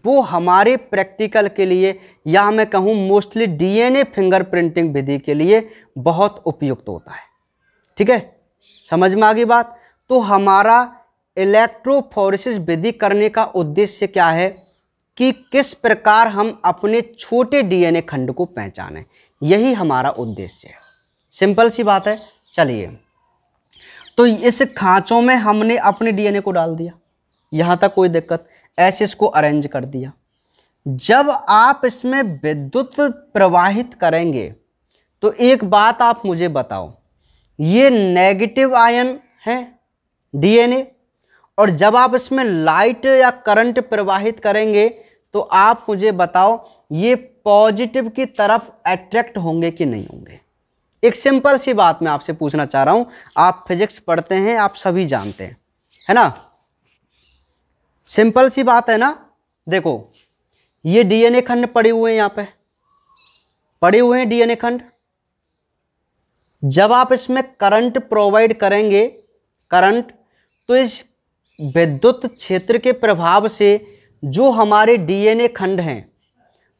वो हमारे प्रैक्टिकल के लिए या मैं कहूँ मोस्टली डीएनए फिंगरप्रिंटिंग विधि के लिए बहुत उपयुक्त होता है ठीक है समझ में आ गई बात तो हमारा इलेक्ट्रोफोरिस विधि करने का उद्देश्य क्या है कि किस प्रकार हम अपने छोटे डीएनए खंड को पहचानें यही हमारा उद्देश्य है सिंपल सी बात है चलिए तो इस खाँचों में हमने अपने डीएनए को डाल दिया यहाँ तक कोई दिक्कत ऐसे इसको अरेंज कर दिया जब आप इसमें विद्युत प्रवाहित करेंगे तो एक बात आप मुझे बताओ ये नेगेटिव आयन है डीएनए और जब आप इसमें लाइट या करंट प्रवाहित करेंगे तो आप मुझे बताओ ये पॉजिटिव की तरफ अट्रैक्ट होंगे कि नहीं होंगे एक सिंपल सी बात मैं आपसे पूछना चाह रहा हूं आप फिजिक्स पढ़ते हैं आप सभी जानते हैं है ना सिंपल सी बात है ना देखो ये डीएनए खंड पड़े हुए हैं यहां पे पड़े हुए हैं डीएनए खंड जब आप इसमें करंट प्रोवाइड करेंगे करंट तो इस विद्युत क्षेत्र के प्रभाव से जो हमारे डीएनए खंड हैं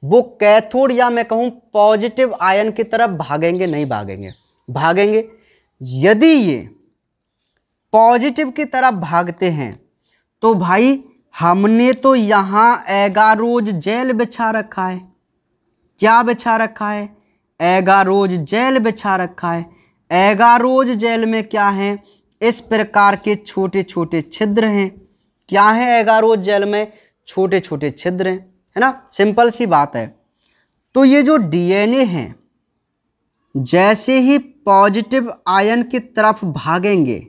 वो कैथोड या मैं कहूँ पॉजिटिव आयन की तरफ भागेंगे नहीं भागेंगे भागेंगे यदि ये पॉजिटिव की तरफ भागते हैं तो भाई हमने तो यहाँ एगारोज जेल बिछा रखा है क्या बिछा रखा है एगारोज जेल बिछा रखा है एगारोज जेल में क्या है इस प्रकार के छोटे छोटे छिद्र हैं क्या है एगारोज जेल में छोटे छोटे छिद्र हैं है ना सिंपल सी बात है तो ये जो डीएनए हैं जैसे ही पॉजिटिव आयन की तरफ भागेंगे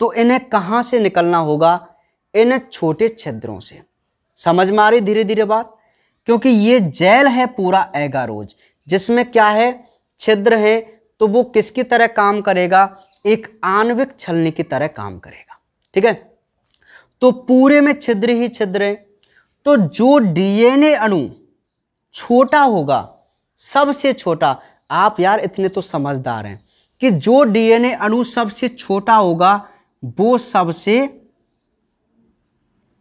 तो इन्हें कहाँ से निकलना होगा इन छोटे छिद्रों से समझ में आ रही धीरे धीरे बात क्योंकि ये जेल है पूरा एगारोज जिसमें क्या है छिद्र है तो वो किसकी तरह काम करेगा एक आणविक छलनी की तरह काम करेगा ठीक है तो पूरे में छिद्र ही छिद्र है तो जो डीएनए अणु छोटा होगा सबसे छोटा आप यार इतने तो समझदार हैं कि जो डीएनए अणु सबसे छोटा होगा वो सबसे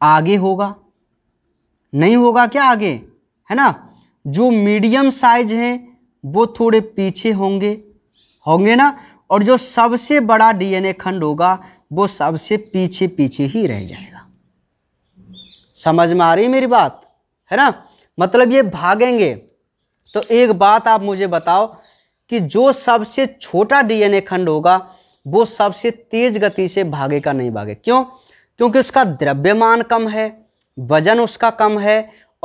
आगे होगा नहीं होगा क्या आगे है ना जो मीडियम साइज है वो थोड़े पीछे होंगे होंगे ना और जो सबसे बड़ा डीएनए खंड होगा वो सबसे पीछे पीछे ही रह जाए समझ में आ रही है मेरी बात है ना मतलब ये भागेंगे तो एक बात आप मुझे बताओ कि जो सबसे छोटा डीएनए खंड होगा वो सबसे तेज गति से भागेगा नहीं भागे क्यों क्योंकि उसका द्रव्यमान कम है वजन उसका कम है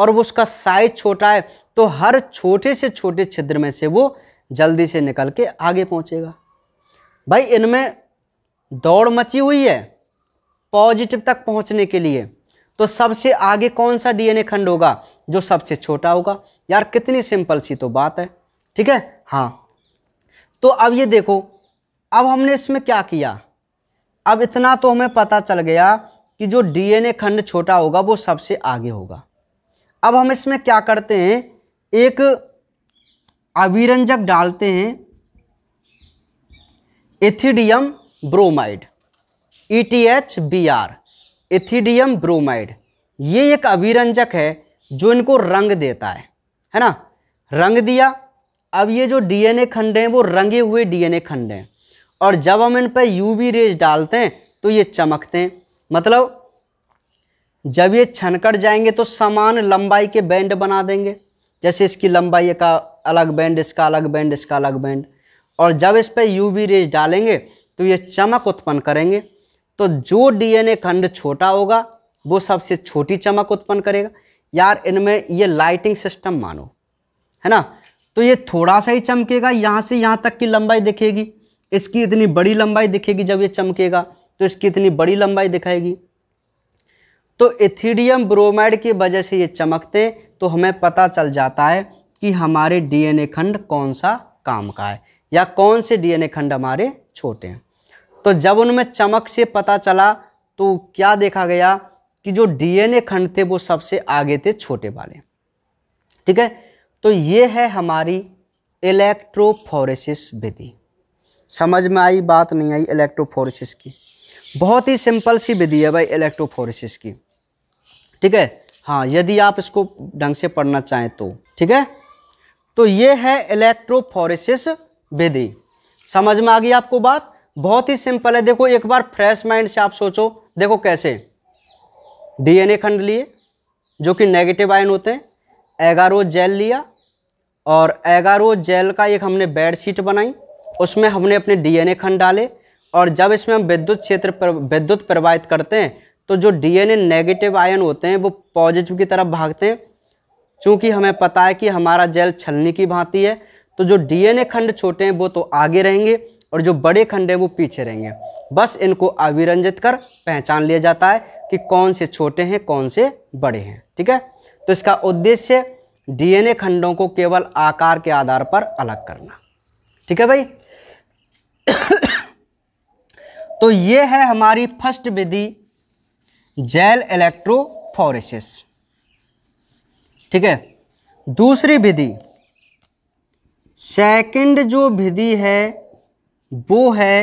और वो उसका साइज छोटा है तो हर छोटे से छोटे छिद्र में से वो जल्दी से निकल के आगे पहुंचेगा भाई इनमें दौड़ मची हुई है पॉजिटिव तक पहुंचने के लिए तो सबसे आगे कौन सा डीएनए खंड होगा जो सबसे छोटा होगा यार कितनी सिंपल सी तो बात है ठीक है हाँ तो अब ये देखो अब हमने इसमें क्या किया अब इतना तो हमें पता चल गया कि जो डीएनए खंड छोटा होगा वो सबसे आगे होगा अब हम इसमें क्या करते हैं एक अविरंजक डालते हैं ethidium bromide E T H B R ethidium bromide ये एक अभिरंजक है जो इनको रंग देता है है ना रंग दिया अब ये जो डीएनए खंडे हैं वो रंगे हुए डीएनए खंडे हैं और जब हम इन पर यूवी रेज डालते हैं तो ये चमकते हैं मतलब जब ये छनकट जाएंगे तो समान लंबाई के बैंड बना देंगे जैसे इसकी लंबाई का अलग बैंड इसका अलग बैंड इसका अलग बैंड और जब इस पर यू रेज डालेंगे तो ये चमक उत्पन्न करेंगे तो जो डीएनए खंड छोटा होगा वो सबसे छोटी चमक उत्पन्न करेगा यार इनमें ये लाइटिंग सिस्टम मानो है ना तो ये थोड़ा सा ही चमकेगा यहाँ से यहाँ तक की लंबाई दिखेगी इसकी इतनी बड़ी लंबाई दिखेगी जब ये चमकेगा तो इसकी इतनी बड़ी लंबाई दिखाएगी तो इथिडियम ब्रोमाइड की वजह से ये चमकते तो हमें पता चल जाता है कि हमारे डीएनए खंड कौन सा काम का है या कौन से डीएनए खंड हमारे छोटे हैं तो जब उनमें चमक से पता चला तो क्या देखा गया कि जो डीएनए खंड थे वो सबसे आगे थे छोटे वाले ठीक है तो ये है हमारी इलेक्ट्रोफोरेसिस विधि समझ में आई बात नहीं आई इलेक्ट्रोफोरेसिस की बहुत ही सिंपल सी विधि है भाई इलेक्ट्रोफोरेसिस की ठीक है हाँ यदि आप इसको ढंग से पढ़ना चाहें तो ठीक है तो ये है इलेक्ट्रोफोरेसिस विधि समझ में आ गई आपको बात बहुत ही सिंपल है देखो एक बार फ्रेश माइंड से आप सोचो देखो कैसे डीएनए खंड लिए जो कि नेगेटिव आयन होते हैं एगारो जेल लिया और एगारो जेल का एक हमने बेड शीट बनाई उसमें हमने अपने डीएनए खंड डाले और जब इसमें हम विद्युत क्षेत्र पर विद्युत प्रवाहित करते हैं तो जो डीएनए नेगेटिव आयन होते हैं वो पॉजिटिव की तरफ भागते हैं चूँकि हमें पता है कि हमारा जेल छलनी की भांति है तो जो डीएनए खंड छोटे हैं वो तो आगे रहेंगे और जो बड़े खंड वो पीछे रहेंगे बस इनको अविरंजित कर पहचान लिया जाता है कि कौन से छोटे हैं कौन से बड़े हैं ठीक है तो इसका उद्देश्य डीएनए खंडों को केवल आकार के आधार पर अलग करना ठीक है भाई तो ये है हमारी फर्स्ट विधि जेल इलेक्ट्रोफोरेसिस ठीक है दूसरी विधि सेकंड जो विधि है वो है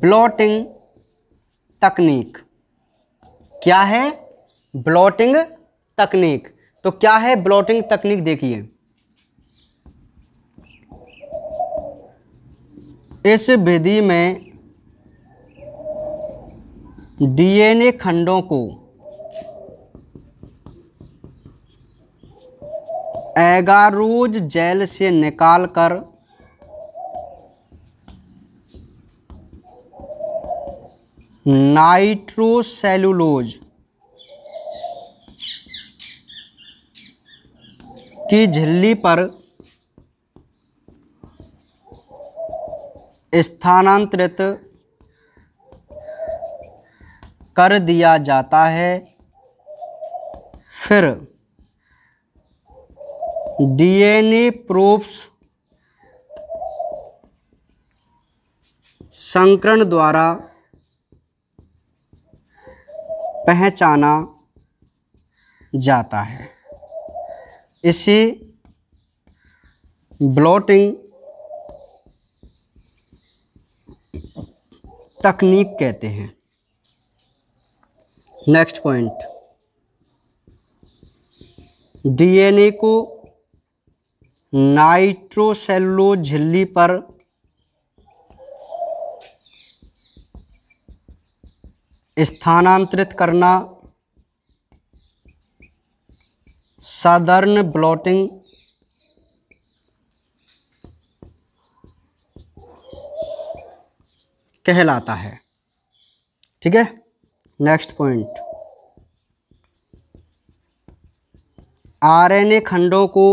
ब्लॉटिंग तकनीक क्या है ब्लॉटिंग तकनीक तो क्या है ब्लॉटिंग तकनीक देखिए इस विधि में डीएनए खंडों को एगारोज जेल से निकालकर नाइट्रोसेलुलोज की झिल्ली पर स्थानांतरित कर दिया जाता है फिर डीएनए प्रोब्स संकरण द्वारा पहचाना जाता है इसे ब्लॉटिंग तकनीक कहते हैं नेक्स्ट पॉइंट डीएनए को नाइट्रोसेलो झिल्ली पर स्थानांतरित करना साधारण ब्लॉटिंग कहलाता है ठीक है नेक्स्ट पॉइंट आरएनए खंडों को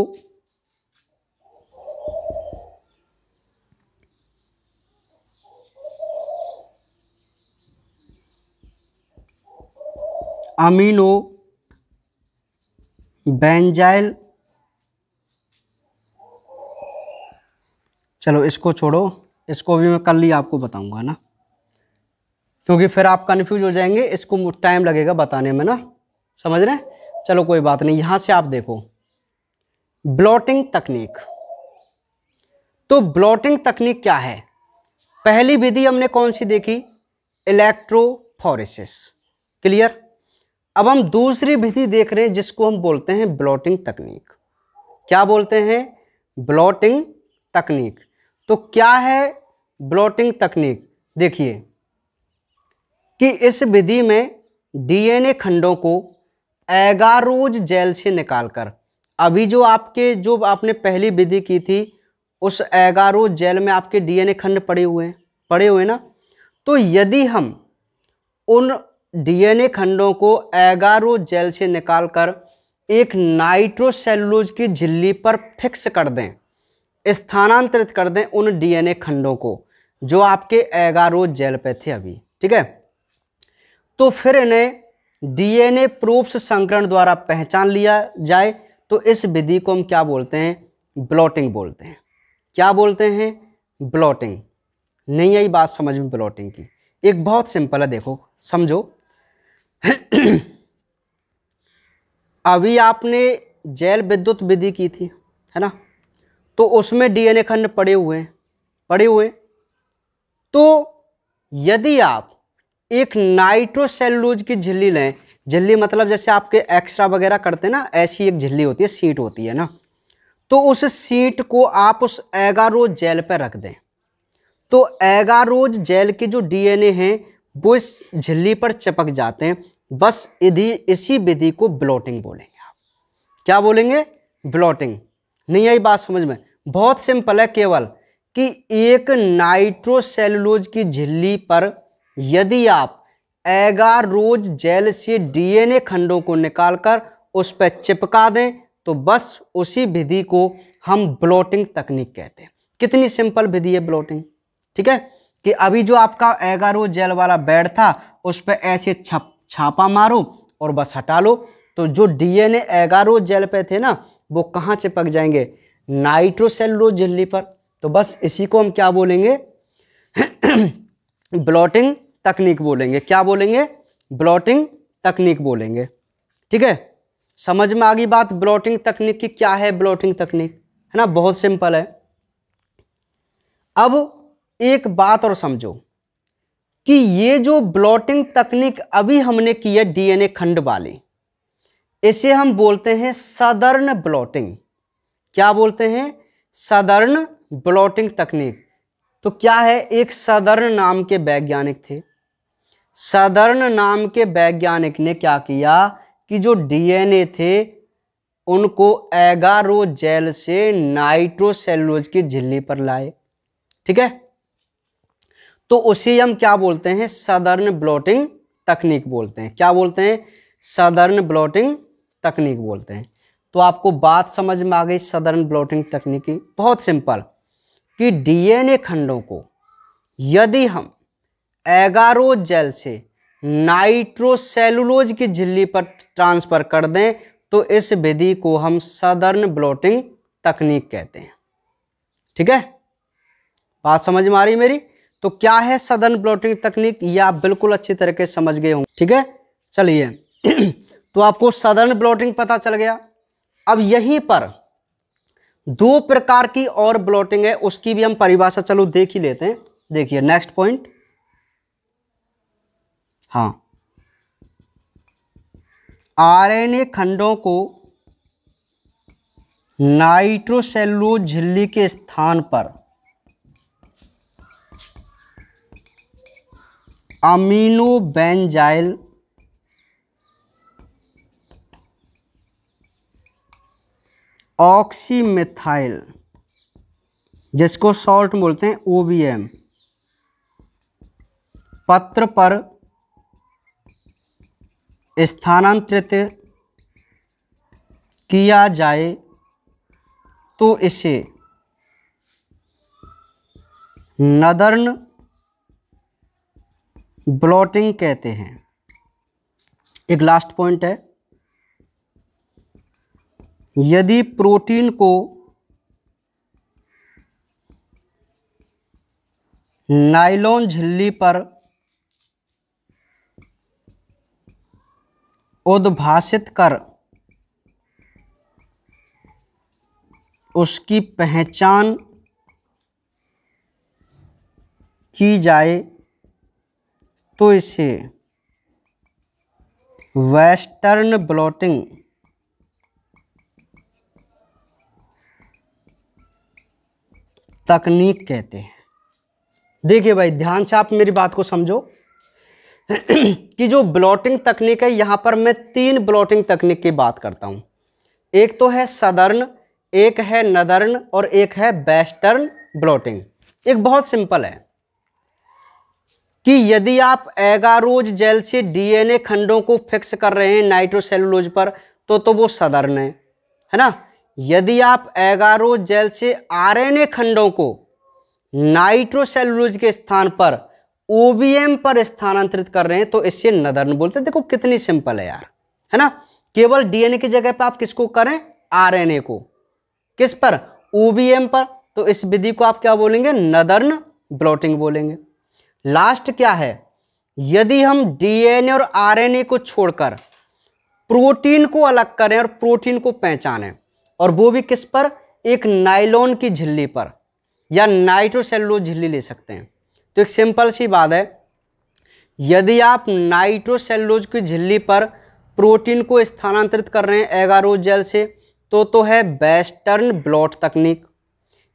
अमीनो बेंजाइल चलो इसको छोड़ो इसको भी मैं कल ही आपको बताऊंगा ना क्योंकि फिर आप कन्फ्यूज हो जाएंगे इसको टाइम लगेगा बताने में ना समझ रहे हैं चलो कोई बात नहीं यहाँ से आप देखो ब्लॉटिंग तकनीक तो ब्लॉटिंग तकनीक क्या है पहली विधि हमने कौन सी देखी इलेक्ट्रोफोरेसिस क्लियर अब हम दूसरी विधि देख रहे हैं जिसको हम बोलते हैं ब्लॉटिंग तकनीक क्या बोलते हैं ब्लॉटिंग तकनीक तो क्या है ब्लॉटिंग तकनीक देखिए कि इस विधि में डीएनए खंडों को एगारोज जेल से निकालकर अभी जो आपके जो आपने पहली विधि की थी उस एगारोज जेल में आपके डीएनए खंड पड़े हुए हैं पड़े हुए ना तो यदि हम उन डीएनए खंडों को एगारो जेल से निकालकर एक नाइट्रोसेलुलोज की झिल्ली पर फिक्स कर दें स्थानांतरित कर दें उन डीएनए खंडों को जो आपके एगारो जेल पे थे अभी ठीक है तो फिर इन्हें डीएनए प्रूफ्स संकरण द्वारा पहचान लिया जाए तो इस विधि को हम क्या बोलते हैं ब्लॉटिंग बोलते हैं क्या बोलते हैं ब्लॉटिंग नहीं आई बात समझ में ब्लॉटिंग की एक बहुत सिंपल है देखो समझो अभी आपने जैल विद्युत विधि की थी है ना तो उसमें डीएनए खंड पड़े हुए हैं पड़े हुए तो यदि आप एक नाइट्रोसेलूज की झिल्ली लें झिल्ली मतलब जैसे आपके एक्स्ट्रा वगैरह करते हैं ना ऐसी एक झिल्ली होती है सीट होती है ना तो उस सीट को आप उस एगारोज जेल पर रख दें तो एगारोज जेल के जो डीएनए हैं वो इस झिल्ली पर चिपक जाते हैं बस यदि इसी विधि को ब्लॉटिंग बोलेंगे आप क्या बोलेंगे ब्लॉटिंग नहीं आई बात समझ में बहुत सिंपल है केवल कि एक नाइट्रोसेलुलोज की झिल्ली पर यदि आप एगारोज जेल से डीएनए खंडों को निकालकर उस पर चिपका दें तो बस उसी विधि को हम ब्लॉटिंग तकनीक कहते हैं कितनी सिंपल विधि है ब्लॉटिंग ठीक है कि अभी जो आपका एगारो जेल वाला बेड था उस पर ऐसे छप छापा मारो और बस हटा लो तो जो डीएनए एगारो जेल पे थे ना वो कहाँ चिपक जाएंगे नाइट्रोसेलोज झिल्ली पर तो बस इसी को हम क्या बोलेंगे ब्लॉटिंग तकनीक बोलेंगे क्या बोलेंगे ब्लॉटिंग तकनीक बोलेंगे ठीक है समझ में आ गई बात ब्लॉटिंग तकनीक की क्या है ब्लॉटिंग तकनीक है ना बहुत सिंपल है अब एक बात और समझो कि ये जो ब्लॉटिंग तकनीक अभी हमने की है डीएनए खंड वाले इसे हम बोलते हैं सदर्न ब्लॉटिंग क्या बोलते हैं सदर्न ब्लॉटिंग तकनीक तो क्या है एक सदर्न नाम के वैज्ञानिक थे सदर्न नाम के वैज्ञानिक ने क्या किया कि जो डीएनए थे उनको एगारो जेल से नाइट्रोसेलुलोज की झिल्ली पर लाए ठीक है तो उसे हम क्या बोलते हैं सदर्न ब्लॉटिंग तकनीक बोलते हैं क्या बोलते हैं सदर्न ब्लॉटिंग तकनीक बोलते हैं तो आपको बात समझ में आ गई सदर्न ब्लॉटिंग तकनीक की बहुत सिंपल कि डीएनए खंडों को यदि हम एगारो जेल से नाइट्रोसेलुलोज की झिल्ली पर ट्रांसफर कर दें तो इस विधि को हम सदर्न ब्लॉटिंग तकनीक कहते हैं ठीक है बात समझ में आ रही मेरी तो क्या है सदन प्लॉटिंग तकनीक ये आप बिल्कुल अच्छी तरीके से समझ गए होंगे ठीक है चलिए तो आपको सदन ब्लॉटिंग पता चल गया अब यहीं पर दो प्रकार की और ब्लॉटिंग है उसकी भी हम परिभाषा चलो देख ही लेते हैं देखिए नेक्स्ट पॉइंट हाँ आरएनए खंडों को नाइट्रोसेलुलोज झिल्ली के स्थान पर अमीनो बेंजाइल ऑक्सीमेथाइल जिसको सॉल्ट बोलते हैं एम पत्र पर स्थानांतरित किया जाए तो इसे नदर्न ब्लॉटिंग कहते हैं एक लास्ट पॉइंट है यदि प्रोटीन को नाइलॉन झिल्ली पर उद्भाषित कर उसकी पहचान की जाए तो इसे वेस्टर्न ब्लॉटिंग तकनीक कहते हैं देखिए भाई ध्यान से आप मेरी बात को समझो कि जो ब्लॉटिंग तकनीक है यहां पर मैं तीन ब्लॉटिंग तकनीक की बात करता हूं एक तो है सदर्न एक है नदर्न और एक है वेस्टर्न ब्लॉटिंग एक बहुत सिंपल है कि यदि आप एगारोज जेल से डीएनए खंडों को फिक्स कर रहे हैं नाइट्रोसेलुलोज पर तो तो वो सदर्न है है ना यदि आप एगारोज जेल से आरएनए खंडों को नाइट्रोसेलुलोज के स्थान पर ओबीएम पर स्थानांतरित कर रहे हैं तो इससे नदर्न बोलते हैं देखो कितनी सिंपल है यार है ना केवल डीएनए की जगह पर आप किसको करें आर को किस पर ओबीएम पर तो इस विधि को आप क्या बोलेंगे नदर्न ब्लॉटिंग बोलेंगे लास्ट क्या है यदि हम डीएनए और आरएनए को छोड़कर प्रोटीन को अलग करें और प्रोटीन को पहचानें और वो भी किस पर एक नाइलॉन की झिल्ली पर या नाइट्रोसेलो झिल्ली ले सकते हैं तो एक सिंपल सी बात है यदि आप नाइट्रोसेलोज की झिल्ली पर प्रोटीन को स्थानांतरित कर रहे हैं एगारो जेल से तो तो है वेस्टर्न ब्लॉट तकनीक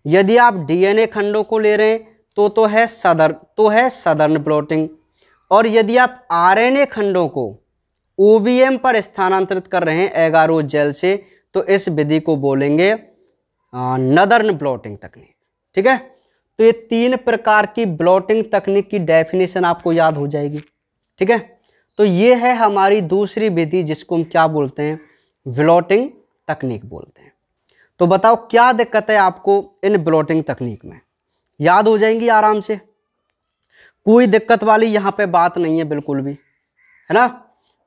यदि आप डीएनए खंडों को ले रहे हैं तो तो है सदर तो है सदर्न प्लॉटिंग और यदि आप आरएनए खंडों को ओबीएम पर स्थानांतरित कर रहे हैं एगारो जेल से तो इस विधि को बोलेंगे नदर्न ब्लॉटिंग तकनीक ठीक है तो ये तीन प्रकार की ब्लॉटिंग तकनीक की डेफिनेशन आपको याद हो जाएगी ठीक है तो ये है हमारी दूसरी विधि जिसको हम क्या बोलते हैं ब्लॉटिंग तकनीक बोलते हैं तो बताओ क्या दिक्कत है आपको इन ब्लॉटिंग तकनीक में याद हो जाएंगी आराम से कोई दिक्कत वाली यहाँ पे बात नहीं है बिल्कुल भी है ना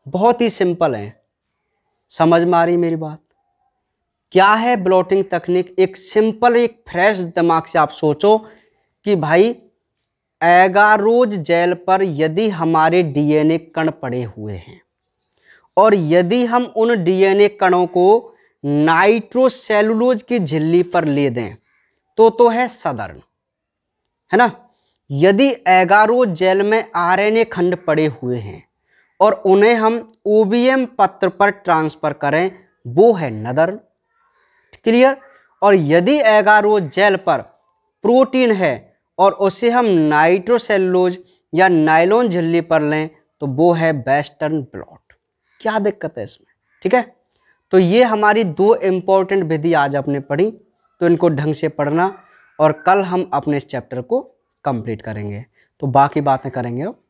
बहुत ही सिंपल है समझ में आ रही मेरी बात क्या है ब्लॉटिंग तकनीक एक सिंपल एक फ्रेश दिमाग से आप सोचो कि भाई एगारोज जेल पर यदि हमारे डीएनए कण पड़े हुए हैं और यदि हम उन डीएनए कणों को नाइट्रोसेलुलोज की झिल्ली पर ले दें तो तो है सदर्न है ना यदि एगारो जेल में आरएनए खंड पड़े हुए हैं और उन्हें हम ओबीएम पत्र पर ट्रांसफ़र करें वो है नदर क्लियर और यदि एगारो जेल पर प्रोटीन है और उसे हम नाइट्रोसेलोज या नाइलोन झिल्ली पर लें तो वो है वेस्टर्न ब्लॉट क्या दिक्कत है इसमें ठीक है तो ये हमारी दो इंपॉर्टेंट विधि आज आपने पढ़ी तो इनको ढंग से पढ़ना और कल हम अपने इस चैप्टर को कंप्लीट करेंगे तो बाकी बातें करेंगे अब